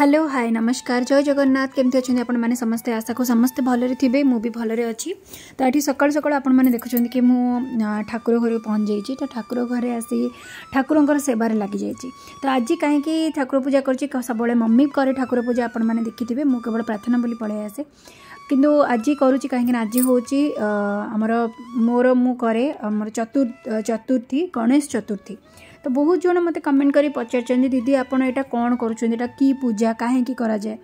hello hi নমস্কার জয় জগন্নাথ কেমি অনেক আপনার সমস্তে আশা কু সমস্তে ভালরে থাকবে মু ভালরে অছি তো এটি সকাল সকাল আপনার দেখুছেন কি মু ঠাকুর ঘরে পঞ্চাইছি তো ঠাকুর ঘরে আসি ঠাকুরঙ্কর সেবার লাগি যাই তো আজ কী ঠাকুর পূজা করছি সবুলে মম্মি করে ঠাকুর পূজা আপনার দেখিথে মু কেবল প্রার্থনা বলে পলাই আসে কিন্তু আজি করুছি কাহিঁকি না আজি হচ্ছে আমার মোর মু করে আমার চতুর্ চতুর্থী গণেশ চতুর্থী ତ ବହୁତ ଜଣ ମୋତେ କମେଣ୍ଟ କରି ପଚାରିଛନ୍ତି ଦିଦି ଆପଣ ଏଇଟା କ'ଣ କରୁଛନ୍ତି ଏଇଟା କି ପୂଜା କାହିଁକି କରାଯାଏ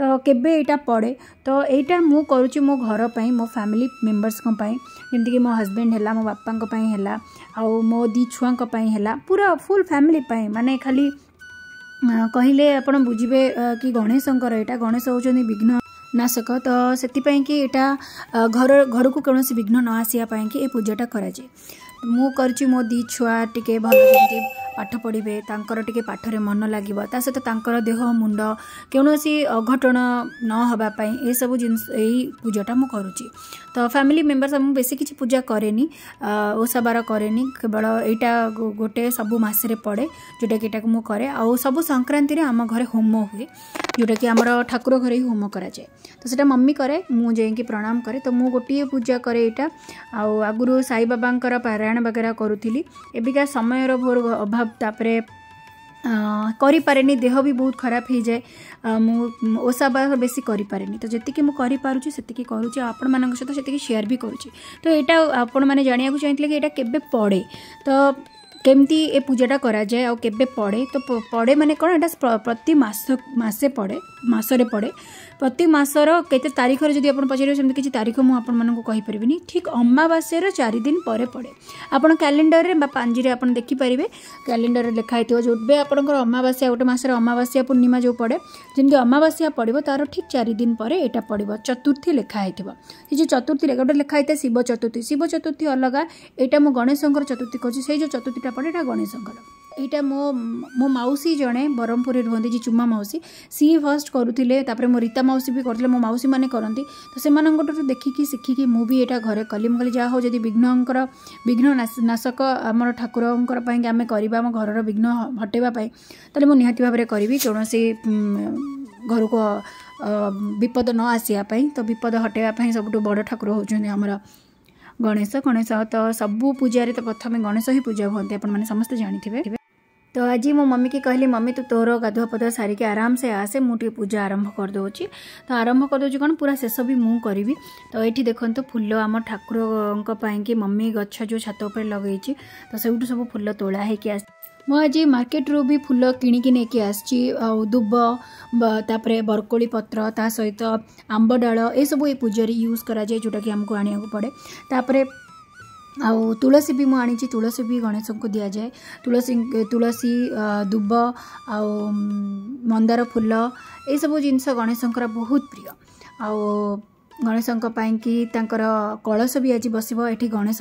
ତ କେବେ ଏଇଟା ପଡ଼େ ତ ଏଇଟା ମୁଁ କରୁଛି ମୋ ଘର ପାଇଁ ମୋ ଫ୍ୟାମିଲି ମେମ୍ବର୍ସଙ୍କ ପାଇଁ ଯେମିତିକି ମୋ ହଜବେଣ୍ଡ ହେଲା ମୋ ବାପାଙ୍କ ପାଇଁ ହେଲା ଆଉ ମୋ ଦୁଇ ଛୁଆଙ୍କ ପାଇଁ ହେଲା ପୁରା ଫୁଲ୍ ଫ୍ୟାମିଲି ପାଇଁ ମାନେ ଖାଲି କହିଲେ ଆପଣ ବୁଝିବେ କି ଗଣେଶଙ୍କର ଏଇଟା ଗଣେଶ ହେଉଛନ୍ତି ବିଘ୍ନ ନାଶକ ତ ସେଥିପାଇଁକି ଏଇଟା ଘର ଘରକୁ କୌଣସି ବିଘ୍ନ ନ ଆସିବା ପାଇଁକି ଏ ପୂଜାଟା କରାଯାଏ मुझे मो दी छुआ टी भल ପାଠ ପଢ଼ିବେ ତାଙ୍କର ଟିକେ ପାଠରେ ମନ ଲାଗିବ ତା ସହିତ ତାଙ୍କର ଦେହ ମୁଣ୍ଡ କୌଣସି ଅଘଟଣ ନ ହେବା ପାଇଁ ଏସବୁ ଜିନିଷ ଏଇ ପୂଜାଟା ମୁଁ କରୁଛି ତ ଫ୍ୟାମିଲି ମେମ୍ବର୍ସ ମୁଁ ବେଶୀ କିଛି ପୂଜା କରେନି ଓଷାବାର କରେନି କେବଳ ଏଇଟା ଗୋଟେ ସବୁ ମାସରେ ପଡ଼େ ଯେଉଁଟାକି ଏଇଟାକୁ ମୁଁ କରେ ଆଉ ସବୁ ସଂକ୍ରାନ୍ତିରେ ଆମ ଘରେ ହୋମ ହୁଏ ଯେଉଁଟାକି ଆମର ଠାକୁର ଘରେ ହିଁ ହୋମ କରାଯାଏ ତ ସେଇଟା ମମି କରେ ମୁଁ ଯାଇକି ପ୍ରଣାମ କରେ ତ ମୁଁ ଗୋଟିଏ ପୂଜା କରେ ଏଇଟା ଆଉ ଆଗରୁ ସାଇବାବାଙ୍କର ପାରାୟଣ ବଗେରା କରୁଥିଲି ଏବେକା ସମୟର ଭୋର ଅଭାବ ତାପରେ କରିପାରେନି ଦେହ ବି ବହୁତ ଖରାପ ହେଇଯାଏ ମୁଁ ଓଷା ବାର ବେଶୀ କରିପାରେନି ତ ଯେତିକି ମୁଁ କରିପାରୁଛି ସେତିକି କରୁଛି ଆଉ ଆପଣମାନଙ୍କ ସହିତ ସେତିକି ସେୟାର ବି କରୁଛି ତ ଏଇଟା ଆପଣମାନେ ଜାଣିବାକୁ ଚାହିଁଥିଲେ କି ଏଇଟା କେବେ ପଡ଼େ ତ କେମିତି ଏ ପୂଜାଟା କରାଯାଏ ଆଉ କେବେ ପଡ଼େ ତ ପଡ଼େ ମାନେ କ'ଣ ଏଇଟା ପ୍ରତି ମାସ ମାସେ ପଡ଼େ ମାସରେ ପଡ଼େ ପ୍ରତି ମାସର କେତେ ତାରିଖରେ ଯଦି ଆପଣ ପଚାରିବେ ସେମିତି କିଛି ତାରିଖ ମୁଁ ଆପଣମାନଙ୍କୁ କହିପାରିବିନି ଠିକ୍ ଅମାବାସ୍ୟାର ଚାରି ଦିନ ପରେ ପଡ଼େ ଆପଣ କ୍ୟାଲେଣ୍ଡରରେ ବା ପାଞ୍ଜିରେ ଆପଣ ଦେଖିପାରିବେ କ୍ୟାଲେଣ୍ଡରରେ ଲେଖା ହେଇଥିବ ଯେବେ ଆପଣଙ୍କର ଅମାବାସ୍ୟା ଗୋଟେ ମାସର ଅମାବାସ୍ୟା ପୂର୍ଣ୍ଣିମା ଯେଉଁ ପଡ଼େ ଯେମିତି ଅମାବାସ୍ୟା ପଡ଼ିବ ତା'ର ଠିକ୍ ଚାରି ଦିନ ପରେ ଏଇଟା ପଡ଼ିବ ଚତୁର୍ଥୀ ଲେଖା ହେଇଥିବ ସେ ଯେଉଁ ଚତୁର୍ଥୀରେ ଗୋଟେ ଲେଖା ହେଇଥାଏ ଶିବ ଚତୁର୍ଥୀ ଶିବ ଚତୁର୍ଥୀ ଅଲଗା ଏଇଟା ମୁଁ ଗଣେଶଙ୍କର ଚତୁର୍ଥୀ କହୁଛି ସେଇ ଯେଉଁ ଚତୁର୍ଥୀଟା ପଡ଼େ ଏଇଟା ଗଣେଶଙ୍କର ଏଇଟା ମୋ ମୋ ମାଉସୀ ଜଣେ ବ୍ରହ୍ମପୁରରେ ରୁହନ୍ତି ଯେ ଚୁମା ମାଉସୀ ସିଏ ଫାର୍ଷ୍ଟ କରୁଥିଲେ ତାପରେ ମୋ ରୀତା ମାଉସୀ ବି କରୁଥିଲେ ମୋ ମାଉସୀମାନେ କରନ୍ତି ତ ସେମାନଙ୍କଠାରୁ ଦେଖିକି ଶିଖିକି ମୁଁ ବି ଏଇଟା ଘରେ କଲି ମୁଁ କହିଲି ଯାହା ହଉ ଯଦି ବିଘ୍ନଙ୍କର ବିଘ୍ନ ନାଶକ ଆମର ଠାକୁରଙ୍କର ପାଇଁକି ଆମେ କରିବା ଆମ ଘରର ବିଘ୍ନ ହଟେଇବା ପାଇଁ ତାହେଲେ ମୁଁ ନିହାତି ଭାବରେ କରିବି କୌଣସି ଘରକୁ ବିପଦ ନ ଆସିବା ପାଇଁ ତ ବିପଦ ହଟେଇବା ପାଇଁ ସବୁଠୁ ବଡ଼ ଠାକୁର ହେଉଛନ୍ତି ଆମର ଗଣେଶ ଗଣେଶ ତ ସବୁ ପୂଜାରେ ତ ପ୍ରଥମେ ଗଣେଶ ହିଁ ପୂଜା ହୁଅନ୍ତି ଆପଣମାନେ ସମସ୍ତେ ଜାଣିଥିବେ तो आज ମୁଁ ମମିକି କହିଲି ମମି ତୁ ତୋର ଗାଧୁଆ ପାଧୁଆ ସାରିକି ଆରାମସେ ଆସେ ମୁଁ ଟିକେ ପୂଜା ଆରମ୍ଭ କରିଦେଉଛି ତ ଆରମ୍ଭ କରିଦେଉଛି କ'ଣ ପୁରା ଶେଷ ବି ମୁଁ କରିବି ତ ଏଇଠି ଦେଖନ୍ତୁ ଫୁଲ ଆମ ଠାକୁରଙ୍କ ପାଇଁକି ମମି ଗଛ ଯେଉଁ ଛାତ ଉପରେ ଲଗେଇଛି ତ ସେଇଠୁ ସବୁ ଫୁଲ ତୋଳା ହେଇକି ଆସି ମୁଁ ଆଜି ମାର୍କେଟରୁ ବି ଫୁଲ କିଣିକି ନେଇକି ଆସିଛି ଆଉ ଦୁବ ତାପରେ ବରକୋଳି ପତ୍ର ତା ସହିତ ଆମ୍ବ ଡାଳ ଏସବୁ ଏ ପୂଜାରେ ୟୁଜ୍ କରାଯାଏ ଯେଉଁଟାକି ଆମକୁ ଆଣିବାକୁ ପଡ଼େ ତାପରେ आउ तुलसी म आुसी भणेसम्म जाए तुलसी दुब आउ मन्दार फुल सब जिनिस गणेशको बहुत प्रिय आउ गणेशस एउटा गणेश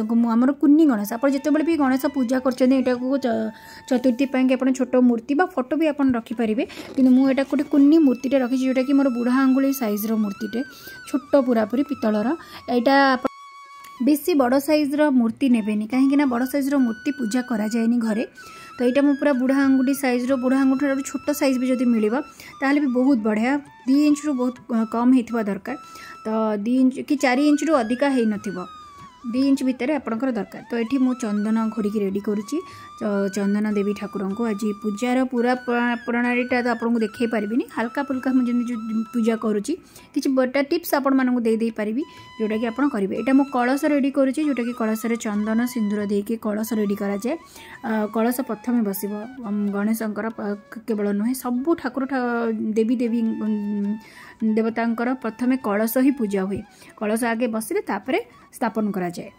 कुन जति बेला गणेश पूजा गर्छ एटाको चतुर्थी पाइकन छोटो मूर्ति बा फोटो आउँटा गे कुि मूर्तिटे र जो कि मोर बुढा आँगुली सइज् मूर्तिटे छोट पूरापुरी पितलर एटा বেশি বড় সাইজর মূর্তি নেবেনি কাহিঁকি না বড় সাইজর মূর্তি পূজা করা যায়নি ঘরে তো এইটা মু পুরা বুড়া আঙ্গুটি সাইজর বুড়া আঙ্গুঠার ছোট সাইজ বি যদি মিলিব তাহলে বি বহুত বঢ়িয়া দুই রু বহুত কম হয়েছে দরকার তো দুই ইঞ্চ কি চারি ইঞ্চ রু অধিকা হয়ে নথিব দুই ইঞ্চ ভিতরে আপনার দরকার তো এটি মু চন্দন ঘুরিকি রেডি করছি তো ଚନ୍ଦନ ଦେବୀ ଠାକୁରଙ୍କୁ ଆଜି ପୂଜାର ପୁରା ପ୍ରଣାଳୀଟା ତ ଆପଣଙ୍କୁ ଦେଖାଇ ପାରିବିନି ହାଲକା ଫୁଲକା ମୁଁ ଯେମିତି ପୂଜା କରୁଛି କିଛି ବଟା ଟିପ୍ସ ଆପଣମାନଙ୍କୁ ଦେଇ ଦେଇପାରିବି ଯେଉଁଟାକି ଆପଣ କରିବେ ଏଇଟା ମୁଁ କଳସ ରେଡ଼ି କରୁଛି ଯେଉଁଟାକି କଳସରେ ଚନ୍ଦନ ସିନ୍ଦୁର ଦେଇକି କଳସ ରେଡ଼ି କରାଯାଏ କଳସ ପ୍ରଥମେ ବସିବ ଗଣେଶଙ୍କର କେବଳ ନୁହେଁ ସବୁ ଠାକୁର ଦେବୀ ଦେବୀ ଦେବତାଙ୍କର ପ୍ରଥମେ କଳସ ହିଁ ପୂଜା ହୁଏ କଳସ ଆଗେ ବସିଲେ ତାପରେ ସ୍ଥାପନ କରାଯାଏ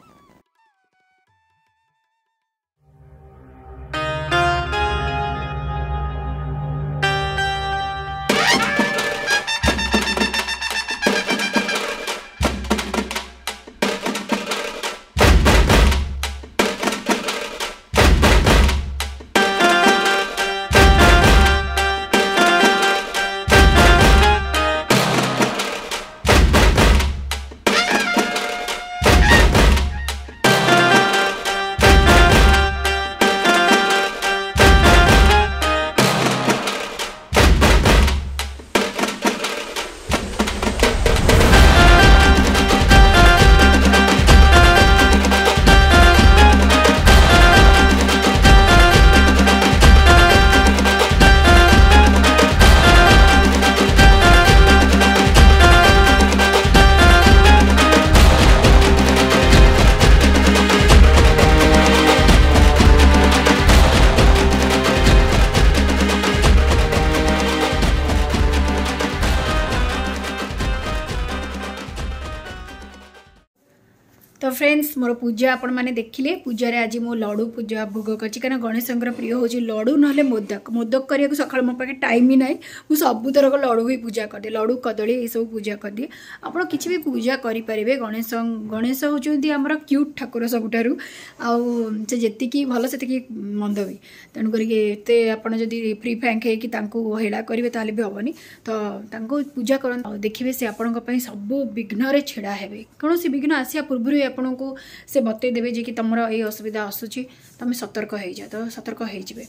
मोर पूजा आपण मैंने देखिले पूजा आज मो लड़ू पूजा भोग कर गणेश प्रिय हूँ लड़ू ना मोदक मोदक करने को सका मो पाखे टाइम ही ना मुझ सबुतर लड़ू ही पूजा कर करदे लड़ू कदमी ये सब पूजा कर दिए आप कि भी पूजा करेंगे गणेश गणेश हूँ आम क्यूट ठाकुर सबुठ आती भल से मंद भी तेणुकर फ्री फ्रांक होड़ा करेंगे तो हेनी तो पूजा कर देखिए से आपण सब विघ्न ऐड़ा है कौन से विघ्न आसा पूर्व आपको ସେ ବତେଇଦେବେ ଯେ କି ତୁମର ଏଇ ଅସୁବିଧା ଆସୁଛି ତୁମେ ସତର୍କ ହେଇଯାଅ ତ ସତର୍କ ହେଇଯିବେ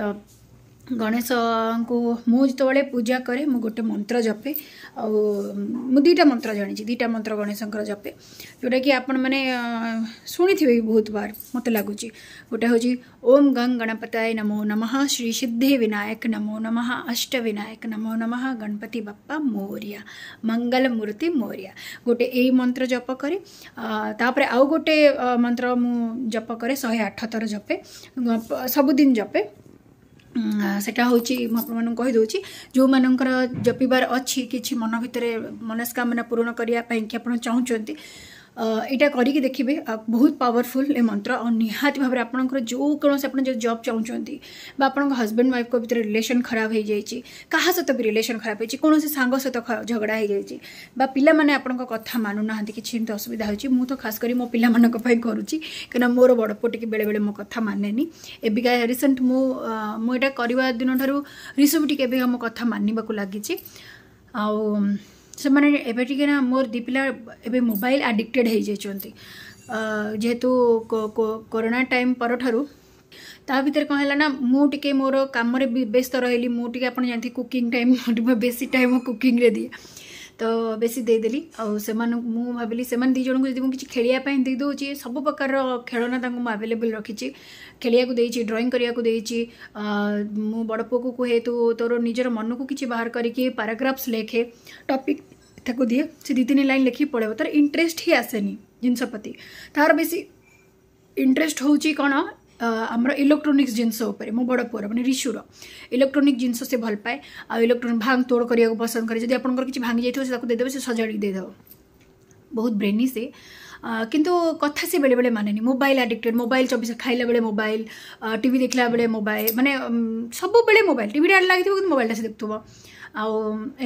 ତ गणेश को मुझे पूजा करे मु गोटे मंत्र जपे आईटा मंत्र जाणी दुटा मंत्र गणेश जपे जोटा कि आपण मैंने शुणी थे बहुत बार मत लगुच गोटे हूँ ओम गंग गणपताय नमो नम श्री सिद्धि विनायक नमो नम अष्ट विनायक नमो नम गणपति बापा मौर्य मंगल मूर्ति मौर्य गोटे यही मंत्र जप कैपर आउ गोटे मंत्र मु जप कै शहे आठ थर जपे सबुदिन जपे ସେଟା ହେଉଛି ମୁଁ ଆପଣମାନଙ୍କୁ କହିଦେଉଛି ଯେଉଁମାନଙ୍କର ଜପିବାର ଅଛି କିଛି ମନ ଭିତରେ ମନସ୍କାମନା ପୂରଣ କରିବା ପାଇଁକି ଆପଣ ଚାହୁଁଛନ୍ତି ଏଇଟା କରିକି ଦେଖିବେ ବହୁତ ପାୱାରଫୁଲ୍ ଏ ମନ୍ତ୍ର ଆଉ ନିହାତି ଭାବରେ ଆପଣଙ୍କର ଯେଉଁ କୌଣସି ଆପଣ ଯେଉଁ ଜବ୍ ଚାହୁଁଛନ୍ତି ବା ଆପଣଙ୍କ ହଜବେଣ୍ଡ ୱାଇଫ୍ଙ୍କ ଭିତରେ ରିଲେସନ୍ ଖରାପ ହୋଇଯାଇଛି କାହା ସହିତ ବି ରିଲେସନ୍ ଖରାପ ହୋଇଛି କୌଣସି ସାଙ୍ଗ ସହିତ ଝଗଡ଼ା ହୋଇଯାଇଛି ବା ପିଲାମାନେ ଆପଣଙ୍କ କଥା ମାନୁନାହାନ୍ତି କିଛି ଏମିତି ଅସୁବିଧା ହେଉଛି ମୁଁ ତ ଖାସ୍ କରି ମୋ ପିଲାମାନଙ୍କ ପାଇଁ କରୁଛି କାହିଁକିନା ମୋର ବଡ଼ ପୁଅ ଟିକେ ବେଳେବେଳେ ମୋ କଥା ମାନେନି ଏବେକା ରିସେଣ୍ଟ ମୁଁ ମୁଁ ଏଇଟା କରିବା ଦିନଠାରୁ ରିସବୁ ଟିକେ ଏବେ ମୋ କଥା ମାନିବାକୁ ଲାଗିଛି ଆଉ ସେମାନେ ଏବେ ଟିକେ ନା ମୋର ଦୁଇ ପିଲା ଏବେ ମୋବାଇଲ ଆଡ଼ିକ୍ଟେଡ଼୍ ହେଇଯାଇଛନ୍ତି ଯେହେତୁ କରୋନା ଟାଇମ୍ ପରଠାରୁ ତା ଭିତରେ କ'ଣ ହେଲା ନା ମୁଁ ଟିକେ ମୋର କାମରେ ବ୍ୟସ୍ତ ରହିଲି ମୁଁ ଟିକେ ଆପଣ ଜାଣିଥିବେ କୁକିଂ ଟାଇମ୍ ବେଶୀ ଟାଇମ୍ ମୁଁ କୁକିଂରେ ଦିଏ तो बेस देदेली आबिली से दु जन को किसी खेलियां दे दूसरी सब प्रकार खेलना आभेलेबुल रखी खेल को देखिए ड्रईंग करा बड़ पु को कहे तो तोर निजर मन को किसी बाहर करके पाराग्राफ्स लेखे टपिक दिए से दु तीन लाइन लेखिक पड़े तार इंटरेस्ट ही आसेनी जिनपति तार बेस इंटरेस्ट हूँ कौन ଆମର ଇଲେକ୍ଟ୍ରୋନିକ୍ସ ଜିନିଷ ଉପରେ ମୋ ବଡ଼ ପୁଅର ମାନେ ରିଶୁର ଇଲେକ୍ଟ୍ରୋନିକ୍ ଜିନିଷ ସେ ଭଲ ପାଏ ଆଉ ଇଲେକ୍ଟ୍ରୋନିକ୍ ଭାଙ୍ଗ ତୋଡ଼ କରିବାକୁ ପସନ୍ଦ କରେ ଯଦି ଆପଣଙ୍କର କିଛି ଭାଙ୍ଗି ଯାଇଥିବ ସେ ତାକୁ ଦେଇଦେବେ ସେ ସଜାଡ଼ିକି ଦେଇଦେବ ବହୁତ ବ୍ରେନି ସେ କିନ୍ତୁ କଥା ସେ ବେଳେବେଳେ ମାନେନି ମୋବାଇଲ ଆଡିକ୍ଟେଡ୍ ମୋବାଇଲ ଚବିଶ ଖାଇଲା ବେଳେ ମୋବାଇଲ ଟିଭି ଦେଖିଲା ବେଳେ ମୋବାଇଲ ମାନେ ସବୁବେଳେ ମୋବାଇଲ ଟିଭିରେ ଆଡ଼ ଲାଗିଥିବ କିନ୍ତୁ ମୋବାଇଲଟା ସେ ଦେଖୁଥିବ ଆଉ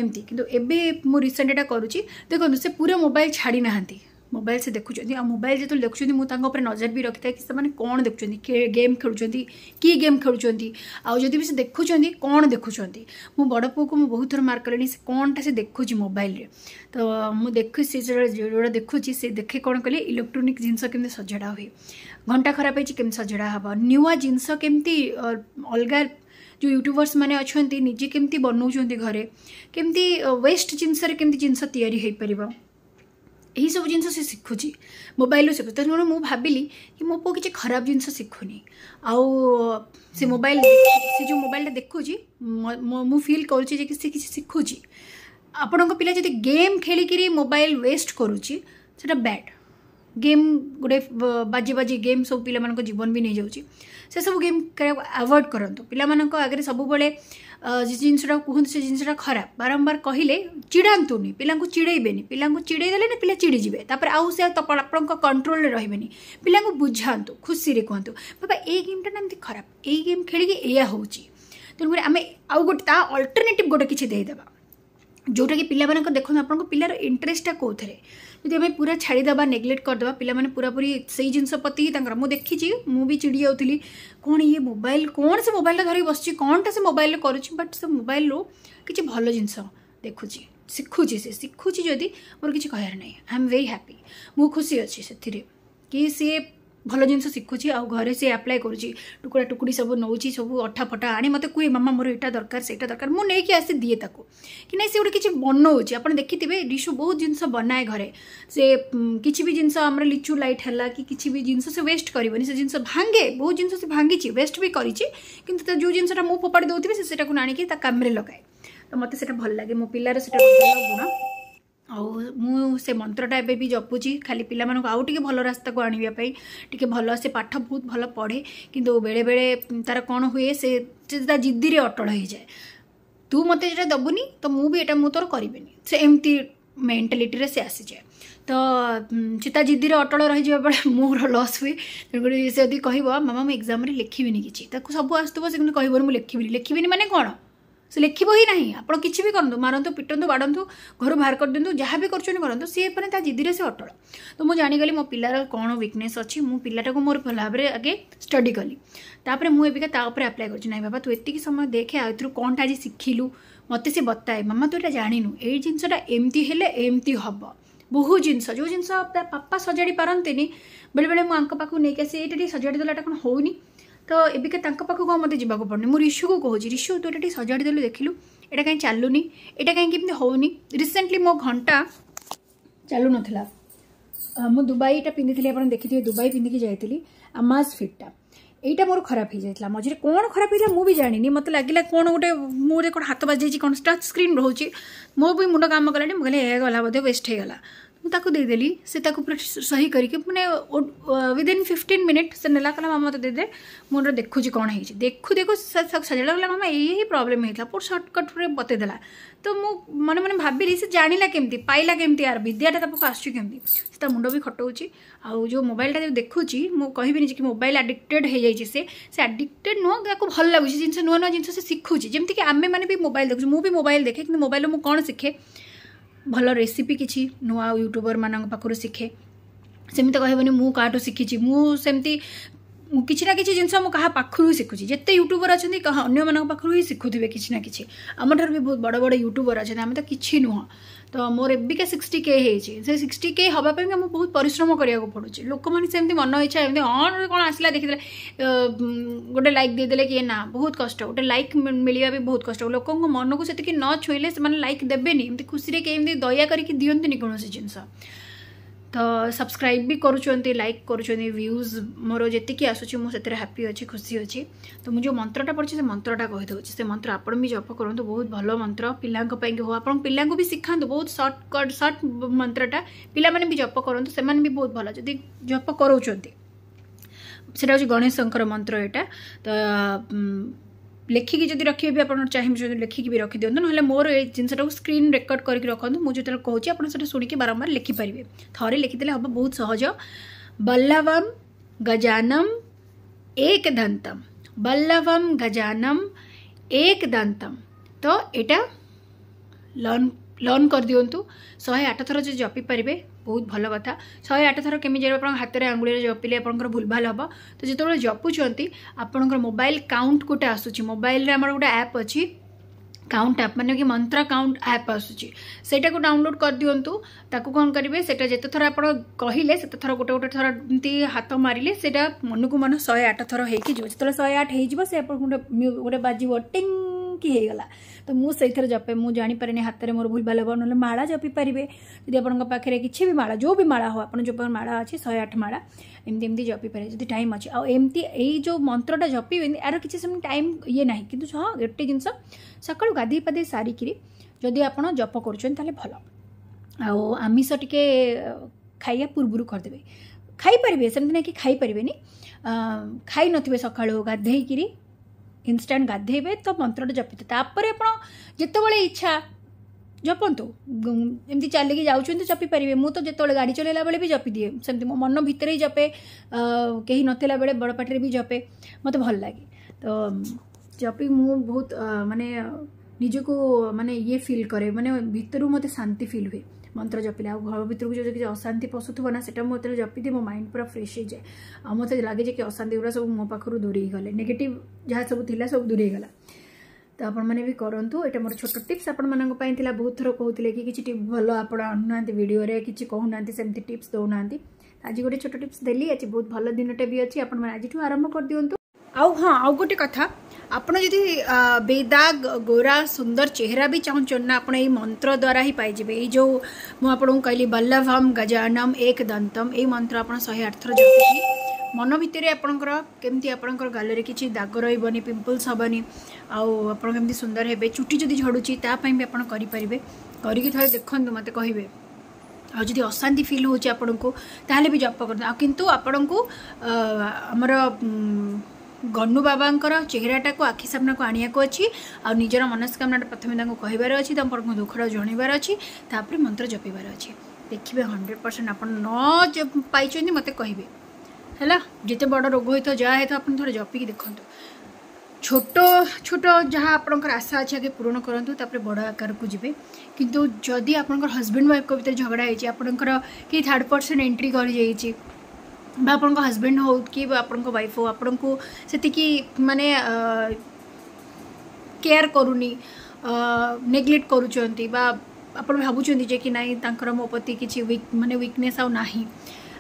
ଏମିତି କିନ୍ତୁ ଏବେ ମୁଁ ରିସେଣ୍ଟ ଏଇଟା କରୁଛି ଦେଖନ୍ତୁ ସେ ପୁରା ମୋବାଇଲ ଛାଡ଼ି ନାହାନ୍ତି मोबाइल से देखुं मोबाइल जो देखुं मुझे नजर भी रखी था कि से कौन देखुं गेम खेलुं कि गेम खेलुं आदि भी से देखुं कौन देखुं मो बड़ पु को मुझ बहुत थर मार्क कली कौनटा से देखु मोबाइल तो मुझे देखु जोड़ा देखुची से देखे कौन कले इलेक्ट्रोनिक जिनस केमी सजड़ा हुए घंटा खराब होती सजड़ा हे नुआ जिनस केमी अलग जो यूट्यूबर्स मैंने अच्छा निजे केमती बनाऊँच घरे केमती वेस्ट जिनसरे जिनस तैयारी हो ଏହିସବୁ ଜିନିଷ ସେ ଶିଖୁଛି ମୋବାଇଲରୁ ଶିଖୁଛି ତେଣୁ ମୁଁ ଭାବିଲି କି ମୋ ପୁଅ କିଛି ଖରାପ ଜିନିଷ ଶିଖୁନି ଆଉ ସେ ମୋବାଇଲ ସେ ଯେଉଁ ମୋବାଇଲଟା ଦେଖୁଛି ମୁଁ ଫିଲ୍ କରୁଛି ଯେ କି ସେ କିଛି ଶିଖୁଛି ଆପଣଙ୍କ ପିଲା ଯଦି ଗେମ୍ ଖେଳିକିରି ମୋବାଇଲ ୱେଷ୍ଟ କରୁଛି ସେଇଟା ବ୍ୟାଡ୍ ଗେମ୍ ଗୋଟେ ବାଜି ବାଜି ଗେମ୍ ସବୁ ପିଲାମାନଙ୍କ ଜୀବନ ବି ନେଇଯାଉଛି ସେସବୁ ଗେମ୍ ଖେଳିବାକୁ ଆଭଏଡ଼ କରନ୍ତୁ ପିଲାମାନଙ୍କ ଆଗରେ ସବୁବେଳେ ଯେ ଜିନିଷଟା କୁହନ୍ତୁ ସେ ଜିନିଷଟା ଖରାପ ବାରମ୍ବାର କହିଲେ ଚିଡ଼ାନ୍ତୁନି ପିଲାଙ୍କୁ ଚିଡ଼େଇବେନି ପିଲାଙ୍କୁ ଚିଡ଼େଇ ଦେଲେ ନା ପିଲା ଚିଡ଼ିଯିବେ ତାପରେ ଆଉ ସେ ଆପଣଙ୍କ କଣ୍ଟ୍ରୋଲରେ ରହିବେନି ପିଲାଙ୍କୁ ବୁଝାନ୍ତୁ ଖୁସିରେ କୁହନ୍ତୁ ବାବା ଏଇ ଗେମ୍ଟା ନା ଏମିତି ଖରାପ ଏଇ ଗେମ୍ ଖେଳିକି ଏଇଆ ହେଉଛି ତେଣୁକରି ଆମେ ଆଉ ଗୋଟେ ତା ଅଲ୍ଟରନେଟିଭ୍ ଗୋଟେ କିଛି ଦେଇଦେବା ଯେଉଁଟାକି ପିଲାମାନଙ୍କ ଦେଖନ୍ତୁ ଆପଣଙ୍କ ପିଲାର ଇଣ୍ଟରେଷ୍ଟଟା କେଉଁଥିରେ ଯଦି ଆମେ ପୁରା ଛାଡ଼ିଦେବା ନେଗ୍ଲେକ୍ଟ କରିଦେବା ପିଲାମାନେ ପୁରାପୁରି ସେଇ ଜିନିଷ ପ୍ରତି ହିଁ ତାଙ୍କର ମୁଁ ଦେଖିଛି ମୁଁ ବି ଚିଡ଼ି ଯାଉଥିଲି କ'ଣ ଇଏ ମୋବାଇଲ କ'ଣ ସେ ମୋବାଇଲଟା ଧରିକି ବସିଛି କ'ଣଟା ସେ ମୋବାଇଲରେ କରୁଛି ବଟ୍ ସେ ମୋବାଇଲରୁ କିଛି ଭଲ ଜିନିଷ ଦେଖୁଛି ଶିଖୁଛି ସେ ଶିଖୁଛି ଯଦି ମୋର କିଛି କହିବାର ନାହିଁ ଆଇ ଏମ୍ ଭେରି ହ୍ୟାପି ମୁଁ ଖୁସି ଅଛି ସେଥିରେ କି ସିଏ ଭଲ ଜିନିଷ ଶିଖୁଛି ଆଉ ଘରେ ସେ ଆପ୍ଲାଏ କରୁଛି ଟୁକୁଡ଼ା ଟୁକୁଡ଼ି ସବୁ ନେଉଛି ସବୁ ଅଠା ଫଟା ଆଣି ମୋତେ କୁହେ ମାମା ମୋର ଏଇଟା ଦରକାର ସେଇଟା ଦରକାର ମୁଁ ନେଇକି ଆସି ଦିଏ ତାକୁ କି ନାହିଁ ସେ ଗୋଟେ କିଛି ବନାଉଛି ଆପଣ ଦେଖିଥିବେ ରିଶୁ ବହୁତ ଜିନିଷ ବନାଏ ଘରେ ସେ କିଛି ବି ଜିନିଷ ଆମର ଲିଚୁ ଲାଇଟ୍ ହେଲା କି କିଛି ବି ଜିନିଷ ସେ ୱେଷ୍ଟ କରିବନି ସେ ଜିନିଷ ଭାଙ୍ଗେ ବହୁତ ଜିନିଷ ସେ ଭାଙ୍ଗିଛି ୱେଷ୍ଟ ବି କରିଛି କିନ୍ତୁ ତା ଯେଉଁ ଜିନିଷଟା ମୁଁ ଫୋପାଡ଼ି ଦେଉଥିବି ସେ ସେଟାକୁ ଆଣିକି ତା କାମରେ ଲଗାଏ ତ ମୋତେ ସେଇଟା ଭଲ ଲାଗେ ମୋ ପିଲାର ସେଇଟା ଭଲ ଗୁଣ ଆଉ ମୁଁ ସେ ମନ୍ତ୍ରଟା ଏବେ ବି ଜପୁଛି ଖାଲି ପିଲାମାନଙ୍କୁ ଆଉ ଟିକେ ଭଲ ରାସ୍ତାକୁ ଆଣିବା ପାଇଁ ଟିକେ ଭଲ ସେ ପାଠ ବହୁତ ଭଲ ପଢ଼େ କିନ୍ତୁ ବେଳେବେଳେ ତା'ର କ'ଣ ହୁଏ ସେ ତା ଜିଦିରେ ଅଟଳ ହେଇଯାଏ ତୁ ମୋତେ ଯେଉଁଟା ଦେବୁନି ତ ମୁଁ ବି ଏଇଟା ମୁଁ ତୋର କରିବିନି ସେ ଏମିତି ମେଣ୍ଟାଲିଟିରେ ସେ ଆସିଯାଏ ତ ସେ ତା ଜିଦିରେ ଅଟଳ ରହିଯିବା ବେଳେ ମୋର ଲସ୍ ହୁଏ ତେଣୁକରି ସେ ଯଦି କହିବ ମାମା ମୁଁ ଏକ୍ଜାମ୍ରେ ଲେଖିବିନି କିଛି ତାକୁ ସବୁ ଆସୁଥିବ ସେ କିନ୍ତୁ କହିବନି ମୁଁ ଲେଖିବିନି ଲେଖିବିନି ମାନେ କ'ଣ से लिख ही ना आप कि भी करूँ मारत पिटतु बाड़ू घर बाहर कर दिंतु जहाँ भी करते करूँ सीपा ता से अटल तो मुझे जाणीगली मो पार कौन विकनेस अच्छी मो पाटा को मोर भल भाव में आगे स्टडी कली मुझे ताप्लाय कर बाबा तू ये समय देखे आज कौन आज शिखिलु मत से बताए मामा तू ये जाणिनु जिनसटा एमती हेले एमती हम बहु जिन जो जिनसा सजाड़ी पारती बेले बेले मुझे नहीं आस ये सजाड़ी देखा कौन होनी ତ ଏବିକା ତାଙ୍କ ପାଖକୁ ଆଉ ମୋତେ ଯିବାକୁ ପଡ଼ୁନି ମୁଁ ରିଷୁକୁ କହୁଛି ରିଷୁ ତୁ ଏଇଟା ଟିକେ ସଜାଡ଼ି ଦେଲୁ ଦେଖିଲୁ ଏଇଟା କାହିଁ ଚାଲୁନି ଏଇଟା କାହିଁକି କେମିତି ହେଉନି ରିସେଣ୍ଟଲି ମୋ ଘଣ୍ଟା ଚାଲୁନଥିଲା ମୁଁ ଦୁବାଇ ଏଇଟା ପିନ୍ଧିଥିଲି ଆପଣ ଦେଖିଥିବେ ଦୁବାଇ ପିନ୍ଧିକି ଯାଇଥିଲି ଆମାଜ ଫିଟ୍ଟା ଏଇଟା ମୋର ଖରାପ ହେଇଯାଇଥିଲା ମଝିରେ କ'ଣ ଖରାପ ହେଇଥିଲା ମୁଁ ବି ଜାଣିନି ମୋତେ ଲାଗିଲା କ'ଣ ଗୋଟେ ମୁଁରେ କ'ଣ ହାତ ବାଜିଯାଇଛି କ'ଣ ଟଚ୍ ସ୍କ୍ରିନ୍ ରହୁଛି ମୋ ବି ମୁଣ୍ଡ କାମ କଲାଣି ମୁଁ କହିଲି ଏ ଗଲା ବୋଧେ ୱେଷ୍ଟ ହେଇଗଲା ମୁଁ ତାକୁ ଦେଇଦେଲି ସେ ତାକୁ ପୁରା ସହି କରିକି ମାନେ ୱିଦିନ୍ ଫିଫ୍ଟିନ୍ ମିନିଟ୍ ସେ ନେଲା କହିଲା ମାମା ମୋତେ ଦେଇଦେ ମୁଁ ଏଟା ଦେଖୁଛି କ'ଣ ହେଇଛି ଦେଖୁ ଦେଖୁ ତାକୁ ସଜାଡ଼ିଲା କହିଲା ମାମା ଏଇ ହିଁ ପ୍ରୋବ୍ଲେମ୍ ହେଇଥିଲା ପୁରା ସର୍ଟକଟ୍ରେ ବତେଇଦେଲା ତ ମୁଁ ମନେ ମନେ ଭାବିଲି ସେ ଜାଣିଲା କେମିତି ପାଇଲା କେମିତି ଆର ବିଦ୍ୟାଟା ତା ପାଖକୁ ଆସୁଛି କେମିତି ସେ ତା ମୁଣ୍ଡ ବି ଖଟଉଛି ଆଉ ଯେଉଁ ମୋବାଇଲଟା ଯେଉଁ ଦେଖୁଛି ମୁଁ କହିବିନି ଯେ କି ମୋବାଇଲ ଆଡ଼ିକ୍ଟେଡ଼୍ ହେଇଯାଇଛି ସେ ସେ ଆଡ଼ିକ୍ଟେଡ଼୍ ନୁହଁ ତାକୁ ଭଲ ଲାଗୁଛି ଜିନିଷ ନୂଆ ନୂଆ ଜିନିଷ ସେ ଶିଖୁଛି ଯେମିତିକି ଆମେମାନେ ବି ମୋବାଇଲ ଦେଖୁଛୁ ମୁଁ ବି ମୋବାଇଲ ଦେଖେ କିନ୍ତୁ ମୋବାଇଲରୁ ମୁଁ କ'ଣ ଶିଖେ ଭଲ ରେସିପି କିଛି ନୂଆ ୟୁଟ୍ୟୁବରମାନଙ୍କ ପାଖରୁ ଶିଖେ ସେମିତି କହିବନି ମୁଁ କାହାଠୁ ଶିଖିଛି ମୁଁ ସେମିତି कि ना कि जिनस शिखुँ जिते यूट्यूबर अच्छे अं मन पाखु ही शिखुवे किसी ना कि आम ठार भी बहुत बड़ बड़ यूट्यूबर अच्छे आम तो किसी नुह तो मोर एबिका सिक्सटी के होती के हाँपी बहुत परिश्रम करा पड़े लोक मैंने सेम इच्छा एम कौन आसा देखी गोटे लाइक देदेले कि ना बहुत कष गोटे लाइक मिलवा भी बहुत कष्ट लोक मन को न छुईले लाइक देवे खुशी के दया करके दिखती कौन सी जिनमें ତ ସବସ୍କ୍ରାଇବ୍ ବି କରୁଛନ୍ତି ଲାଇକ୍ କରୁଛନ୍ତି ଭ୍ୟୁଜ୍ ମୋର ଯେତିକି ଆସୁଛି ମୁଁ ସେଥିରେ ହାପି ଅଛି ଖୁସି ଅଛି ତ ମୁଁ ଯେଉଁ ମନ୍ତ୍ରଟା ପଢ଼ୁଛି ସେ ମନ୍ତ୍ରଟା କହିଦେଉଛି ସେ ମନ୍ତ୍ର ଆପଣ ବି ଜପ କରନ୍ତୁ ବହୁତ ଭଲ ମନ୍ତ୍ର ପିଲାଙ୍କ ପାଇଁକି ହଉ ଆପଣ ପିଲାଙ୍କୁ ବି ଶିଖାନ୍ତୁ ବହୁତ ସର୍ଟକଟ୍ ସର୍ଟ ମନ୍ତ୍ରଟା ପିଲାମାନେ ବି ଜପ କରନ୍ତୁ ସେମାନେ ବି ବହୁତ ଭଲ ଯଦି ଜପ କରାଉଛନ୍ତି ସେଟା ହେଉଛି ଗଣେଶଙ୍କର ମନ୍ତ୍ର ଏଇଟା ତ लिखिकी जब रखे भी आपड़ चाहिए जो लिखिकी भी रखी रखिदिं ना मोर ये जिनसटा स्क्रीन रेकर्ड करके रखुद मुझे जो कहूँ आप शुणी बारंबार लिखिपर थे लिखिदे हम बहुत सहज बल्लवम गजानम एक दंतम बल्लवम गजानम एक दंतम तो यहाँ लर्न लर्न कर दिंतु शहे आठ थर जो जपिपारे ବହୁତ ଭଲ କଥା ଶହେ ଆଠ ଥର କେମିତି ଆପଣଙ୍କ ହାତରେ ଆଙ୍ଗୁଳିରେ ଜପିଲେ ଆପଣଙ୍କର ଭୁଲଭାଲ ହେବ ତ ଯେତେବେଳେ ଜପୁଛନ୍ତି ଆପଣଙ୍କର ମୋବାଇଲ କାଉଣ୍ଟ ଗୋଟେ ଆସୁଛି ମୋବାଇଲରେ ଆମର ଗୋଟେ ଆପ୍ ଅଛି କାଉଣ୍ଟ ଆପ୍ ମାନେ କି ମନ୍ତ୍ର କାଉଣ୍ଟ ଆପ୍ ଆସୁଛି ସେଇଟାକୁ ଡାଉନଲୋଡ଼ କରିଦିଅନ୍ତୁ ତାକୁ କ'ଣ କରିବେ ସେଇଟା ଯେତେ ଥର ଆପଣ କହିଲେ ସେତେ ଥର ଗୋଟେ ଗୋଟେ ଥର ଏମିତି ହାତ ମାରିଲେ ସେଇଟା ମନକୁ ମନ ଶହେ ଆଠ ଥର ହେଇକି ଯିବ ଯେତେବେଳେ ଶହେ ଆଠ ହେଇଯିବ ସେ ଆପଣଙ୍କୁ ଗୋଟେ ଗୋଟେ ବାଜିବ ଟିଙ୍ଗ କି ହେଇଗଲା ତ ମୁଁ ସେଇଥିରେ ଜପେ ମୁଁ ଜାଣିପାରେନି ହାତରେ ମୋର ଭୁଲ ଭାଲ ହେବ ନହେଲେ ମାଳା ଜପି ପାରିବେ ଯଦି ଆପଣଙ୍କ ପାଖରେ କିଛି ବି ମାଳା ଯେଉଁ ବି ମାଳା ହଉ ଆପଣ ଯେଉଁ ମାଳା ଅଛି ଶହେ ଆଠ ମାଳା ଏମିତି ଏମିତି ଜପି ପାରିବେ ଯଦି ଟାଇମ୍ ଅଛି ଆଉ ଏମିତି ଏଇ ଯେଉଁ ମନ୍ତ୍ରଟା ଜପିବେନି ଏହାର କିଛି ସେମିତି ଟାଇମ୍ ଇଏ ନାହିଁ କିନ୍ତୁ ହଁ ଗୋଟେ ଜିନିଷ ସକାଳୁ ଗାଧୋଇ ପାଧୋଇ ସାରିକିରି ଯଦି ଆପଣ ଜପ କରୁଛନ୍ତି ତାହେଲେ ଭଲ ଆଉ ଆମିଷ ଟିକେ ଖାଇବା ପୂର୍ବରୁ କରିଦେବେ ଖାଇପାରିବେ ସେମିତି ନାହିଁ କି ଖାଇପାରିବେନି ଖାଇନଥିବେ ସକାଳୁ ଗାଧେଇକିରି इनस्टाट गाधे तो मंत्रटा जपित तापर आपतवे इच्छा जपतु एम चलिकी जाऊँ जपिपर मुझे जो गाड़ी चलेगा बेले भी जपिदे से मो मन भितर ही जपे कहीं नाला बेले बड़ पाटे भी जपे मत भल लगे तो जपि मु बहुत मानने निज को मानने ये फिल कै मैंने भितर मत शांति फिल हुए मंत्र जपिले आ घर भितर को जो कि अशांति पशुथ्वे ना से मुझे जपिदे मो माइंड पूरा फ्रेश हो जाए आ मत लगे कि अशांति गुरा सब मो पाखर पाखु गले नेगेट जहाँ सब थी सब दूरेगला तो आपने भी करूँ ये मोर छोट टीप्स आपला बहुत थर कहते कि भल आप आडियो किसी कहूना सेमती टीप्स दौना आज गोटे छोट टीप्स देली आज बहुत भल दिन भी अच्छी आपठ आरंभ कर दिंतु आउ हाँ आउ गोटे कथा ଆପଣ ଯଦି ବେଦାଗ ଗୋରା ସୁନ୍ଦର ଚେହେରା ବି ଚାହୁଁଛନ୍ତି ନା ଆପଣ ଏଇ ମନ୍ତ୍ର ଦ୍ୱାରା ହିଁ ପାଇଯିବେ ଏଇ ଯେଉଁ ମୁଁ ଆପଣଙ୍କୁ କହିଲି ବଲ୍ଲଭମ୍ ଗଜାନମ୍ ଏକ ଦନ୍ତମ୍ ଏଇ ମନ୍ତ୍ର ଆପଣ ଶହେ ଆଠ ଥର ଜପିକି ମନ ଭିତରେ ଆପଣଙ୍କର କେମିତି ଆପଣଙ୍କର ଗାଲରେ କିଛି ଦାଗ ରହିବନି ପିମ୍ପଲ୍ସ ହେବନି ଆଉ ଆପଣ କେମିତି ସୁନ୍ଦର ହେବେ ଚୁଟି ଯଦି ଝଡ଼ୁଛି ତା ପାଇଁ ବି ଆପଣ କରିପାରିବେ କରିକି ଥରେ ଦେଖନ୍ତୁ ମୋତେ କହିବେ ଆଉ ଯଦି ଅଶାନ୍ତି ଫିଲ୍ ହେଉଛି ଆପଣଙ୍କୁ ତାହେଲେ ବି ଜପ କରନ୍ତୁ ଆଉ କିନ୍ତୁ ଆପଣଙ୍କୁ ଆମର ଗନୁ ବାବାଙ୍କର ଚେହେରାଟାକୁ ଆଖି ସାମ୍ନାକୁ ଆଣିବାକୁ ଅଛି ଆଉ ନିଜର ମନସ୍କାମନାଟା ପ୍ରଥମେ ତାଙ୍କୁ କହିବାର ଅଛି ତାଙ୍କର ଦୁଃଖଟା ଜଣାଇବାର ଅଛି ତାପରେ ମନ୍ତ୍ର ଜପିବାର ଅଛି ଦେଖିବେ ହଣ୍ଡ୍ରେଡ଼ ପରସେଣ୍ଟ ଆପଣ ନ ପାଇଛନ୍ତି ମୋତେ କହିବେ ହେଲା ଯେତେ ବଡ଼ ରୋଗ ହେଇଥିବ ଯାହା ହେଇଥିବ ଆପଣ ଥରେ ଜପିକି ଦେଖନ୍ତୁ ଛୋଟ ଛୋଟ ଯାହା ଆପଣଙ୍କର ଆଶା ଅଛି ଆଗେ ପୂରଣ କରନ୍ତୁ ତାପରେ ବଡ଼ ଆକାରକୁ ଯିବେ କିନ୍ତୁ ଯଦି ଆପଣଙ୍କର ହଜବେଣ୍ଡ ୱାଇଫ୍ଙ୍କ ଭିତରେ ଝଗଡ଼ା ହେଇଛି ଆପଣଙ୍କର କେହି ଥାର୍ଡ଼ ପର୍ସେଣ୍ଟ ଏଣ୍ଟ୍ରି କରିଯାଇଛି ବା ଆପଣଙ୍କ ହଜବେଣ୍ଡ ହଉ କି ଆପଣଙ୍କ ୱାଇଫ୍ ହଉ ଆପଣଙ୍କୁ ସେତିକି ମାନେ କେୟାର କରୁନି ନେଗ୍ଲେକ୍ଟ କରୁଛନ୍ତି ବା ଆପଣ ଭାବୁଛନ୍ତି ଯେ କି ନାହିଁ ତାଙ୍କର ମୋ ପ୍ରତି କିଛି ୱିକ୍ ମାନେ ୱିକନେସ୍ ଆଉ ନାହିଁ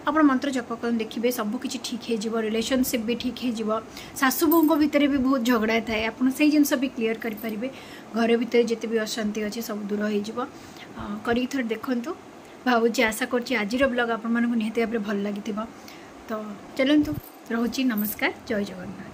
ଆପଣ ମନ୍ତ୍ର ଜପ କରନ୍ତୁ ଦେଖିବେ ସବୁକିଛି ଠିକ୍ ହେଇଯିବ ରିଲେସନସିପ୍ ବି ଠିକ୍ ହେଇଯିବ ଶାଶୁ ବୋହୂଙ୍କ ଭିତରେ ବି ବହୁତ ଝଗଡ଼ା ଥାଏ ଆପଣ ସେଇ ଜିନିଷ ବି କ୍ଲିଅର୍ କରିପାରିବେ ଘର ଭିତରେ ଯେତେ ବି ଅଶାନ୍ତି ଅଛି ସବୁ ଦୂର ହେଇଯିବ କରିକି ଥରେ ଦେଖନ୍ତୁ ଭାବୁଛି ଆଶା କରୁଛି ଆଜିର ବ୍ଲଗ୍ ଆପଣମାନଙ୍କୁ ନିହାତି ଭାବରେ ଭଲ ଲାଗିଥିବ तो चलो तो रोची नमस्कार जय जगन्नाथ